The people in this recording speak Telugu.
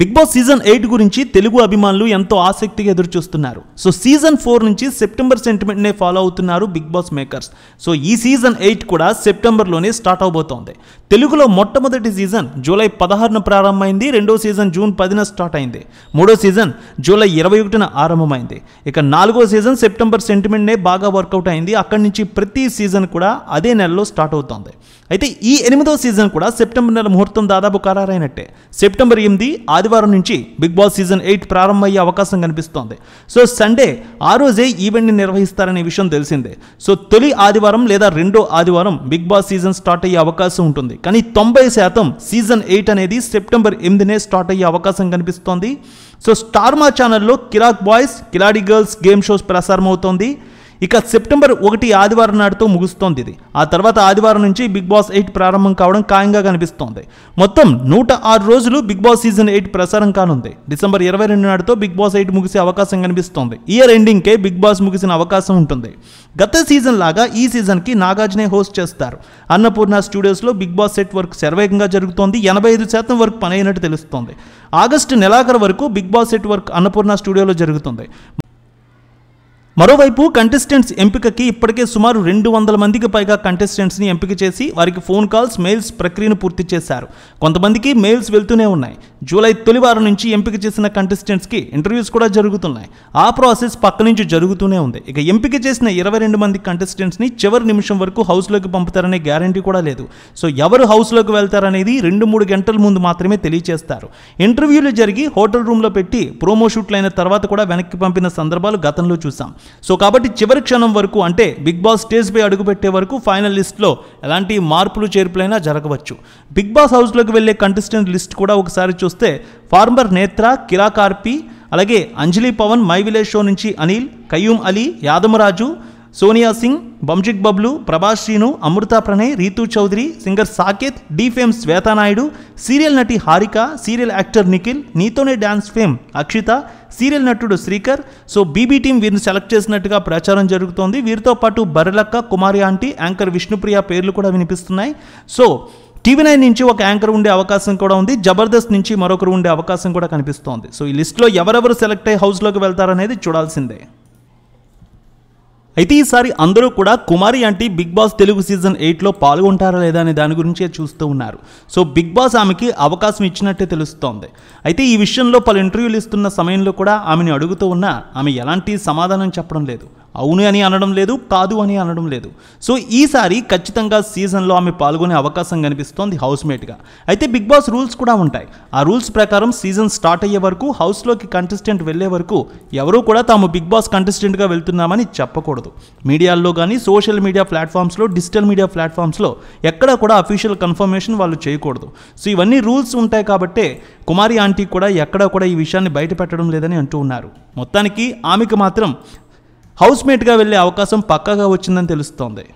బిగ్ బాస్ సీజన్ ఎయిట్ గురించి తెలుగు అభిమానులు ఎంతో ఆసక్తిగా ఎదురుచూస్తున్నారు సో సీజన్ ఫోర్ నుంచి సెప్టెంబర్ సెంటిమెంట్నే ఫాలో అవుతున్నారు బిగ్ బాస్ మేకర్స్ సో ఈ సీజన్ ఎయిట్ కూడా సెప్టెంబర్లోనే స్టార్ట్ అవబోతోంది తెలుగులో మొట్టమొదటి సీజన్ జూలై పదహారున ప్రారంభమైంది రెండో సీజన్ జూన్ పదిన స్టార్ట్ అయింది మూడో సీజన్ జూలై ఇరవై ఒకటిన ఆరంభమైంది ఇక నాలుగో సీజన్ సెప్టెంబర్ సెంటిమెంట్నే బాగా వర్కౌట్ అయింది అక్కడి నుంచి ప్రతి సీజన్ కూడా అదే నెలలో స్టార్ట్ అవుతోంది అయితే ఈ ఎనిమిదో సీజన్ కూడా సెప్టెంబర్ నెల ముహూర్తం దాదాపు ఖరారైనట్టే సెప్టెంబర్ ఎనిమిది ఆదివారం నుంచి బిగ్ బాస్ సీజన్ ఎయిట్ ప్రారంభమయ్యే అవకాశం కనిపిస్తోంది సో సండే ఆ రోజే ఈవెంట్ని నిర్వహిస్తారనే విషయం తెలిసిందే సో తొలి ఆదివారం లేదా రెండో ఆదివారం బిగ్ బాస్ సీజన్ స్టార్ట్ అయ్యే అవకాశం ఉంటుంది కానీ తొంభై శాతం సీజన్ ఎయిట్ అనేది సెప్టెంబర్ ఎనిమిదినే స్టార్ట్ అయ్యే అవకాశం కనిపిస్తోంది సో స్టార్మా ఛానల్లో Kiraak boys Khiladi girls game shows ప్రసారం అవుతోంది ఇక సెప్టెంబర్ ఒకటి ఆదివారం నాటితో ముగుస్తోంది ఇది ఆ తర్వాత ఆదివారం నుంచి బిగ్ బాస్ ఎయిట్ ప్రారంభం కావడం ఖాయంగా కనిపిస్తోంది మొత్తం నూట ఆరు రోజులు బిగ్ బాస్ సీజన్ ఎయిట్ ప్రసారం కానుంది డిసెంబర్ ఇరవై రెండు నాటితో బిగ్ బాస్ ఎయిట్ ముగిసే అవకాశం కనిపిస్తోంది ఇయర్ ఎండింగ్కే బిగ్ బాస్ ముగిసిన అవకాశం ఉంటుంది గత సీజన్ లాగా ఈ సీజన్కి నాగార్జునే హోస్ట్ చేస్తారు అన్నపూర్ణ స్టూడియోస్లో బిగ్ బాస్ సెట్ వర్క్ శరవేగంగా జరుగుతోంది ఎనభై ఐదు శాతం వర్క్ పని అయినట్టు తెలుస్తోంది ఆగస్టు నెలాఖరు వరకు big boss set work Annapurna స్టూడియోలో జరుగుతుంది మరోవైపు కంటెస్టెంట్స్ ఎంపికకి ఇప్పటికే సుమారు రెండు వందల మందికి పైగా కంటెస్టెంట్స్ని ఎంపిక చేసి వారికి ఫోన్ కాల్స్ మెయిల్స్ ప్రక్రియను పూర్తి చేశారు కొంతమందికి మెయిల్స్ వెళ్తూనే ఉన్నాయి జూలై తొలివారం నుంచి ఎంపిక చేసిన కంటెస్టెంట్స్కి ఇంటర్వ్యూస్ కూడా జరుగుతున్నాయి ఆ ప్రాసెస్ పక్క నుంచి జరుగుతూనే ఉంది ఇక ఎంపిక చేసిన ఇరవై రెండు మంది కంటెస్టెంట్స్ని చివరి నిమిషం వరకు హౌస్లోకి పంపుతారనే గ్యారంటీ కూడా లేదు సో ఎవరు హౌస్లోకి వెళ్తారనేది రెండు మూడు గంటల ముందు మాత్రమే తెలియచేస్తారు ఇంటర్వ్యూలు జరిగి హోటల్ రూమ్లో పెట్టి ప్రోమో షూట్లు అయిన తర్వాత కూడా వెనక్కి పంపిన సందర్భాలు గతంలో చూసాం సో కాబట్టి చివరి క్షణం వరకు అంటే బిగ్ బాస్ స్టేజ్పై అడుగుపెట్టే వరకు ఫైనల్ లిస్ట్లో ఎలాంటి మార్పులు చేర్పులైనా జరగవచ్చు బిగ్ బాస్ హౌస్లోకి వెళ్ళే కంటెస్టెంట్ లిస్ట్ కూడా ఒకసారి చూస్తే చూస్తే ఫార్మర్ నేత్ర కిరాకార్పి అలాగే అంజలి పవన్ మై విలేజ్ షో నుంచి అనిల్ కయూమ్ అలీ యాదమరాజు సోనియా సింగ్ బంజిక్ బబ్లు ప్రభాస్ శ్రీను అమృత Pranay Ritu Chowdary singer Saketh D fame శ్వేతానాయుడు serial నటి హారిక సీరియల్ యాక్టర్ నిఖిల్ నీతోనే డ్యాన్స్ ఫేమ్ అక్షిత సీరియల్ నటుడు శ్రీకర్ సో బీబీ టీం వీరిని సెలెక్ట్ చేసినట్టుగా ప్రచారం జరుగుతోంది వీరితో పాటు బర్రెలక్క కుమారి ఆంటీ యాంకర్ విష్ణుప్రియ పేర్లు కూడా వినిపిస్తున్నాయి సో టీవీ నైన్ నుంచి ఒక యాంకర్ ఉండే అవకాశం కూడా ఉంది జబర్దస్త్ నుంచి మరొకరు ఉండే అవకాశం కూడా కనిపిస్తోంది సో ఈ లిస్ట్లో ఎవరెవరు సెలెక్ట్ అయ్యి హౌస్లోకి వెళ్తారనేది చూడాల్సిందే అయితే ఈసారి అందరూ కూడా కుమారి అంటే బిగ్ బాస్ తెలుగు సీజన్ ఎయిట్లో పాల్గొంటారా లేదా అనే దాని గురించే చూస్తూ ఉన్నారు సో బిగ్ బాస్ ఆమెకి అవకాశం ఇచ్చినట్టే తెలుస్తోంది అయితే ఈ విషయంలో పలు ఇంటర్వ్యూలు ఇస్తున్న సమయంలో కూడా ఆమెను అడుగుతూ ఉన్నా ఆమె ఎలాంటి సమాధానం చెప్పడం లేదు అవును అని అనడం లేదు కాదు అని అనడం లేదు సో ఈసారి ఖచ్చితంగా సీజన్లో ఆమె పాల్గొనే అవకాశం కనిపిస్తోంది హౌస్మేట్గా అయితే బిగ్ బాస్ రూల్స్ కూడా ఉంటాయి ఆ రూల్స్ ప్రకారం సీజన్ స్టార్ట్ అయ్యే వరకు హౌస్లోకి కంటెస్టెంట్ వెళ్ళే వరకు ఎవరూ కూడా తాము బిగ్ బాస్ కంటెస్టెంట్గా వెళ్తున్నామని చెప్పకూడదు మీడియాల్లో కానీ సోషల్ మీడియా ప్లాట్ఫామ్స్లో డిజిటల్ మీడియా ప్లాట్ఫామ్స్లో ఎక్కడా కూడా అఫీషియల్ కన్ఫర్మేషన్ వాళ్ళు చేయకూడదు సో ఇవన్నీ రూల్స్ ఉంటాయి కాబట్టే కుమారి ఆంటీ కూడా ఎక్కడా కూడా ఈ విషయాన్ని బయట పెట్టడం లేదని అంటూ ఉన్నారు మొత్తానికి ఆమెకు మాత్రం హౌస్మేట్గా వెళ్ళే అవకాశం పక్కాగా వచ్చిందని తెలుస్తోంది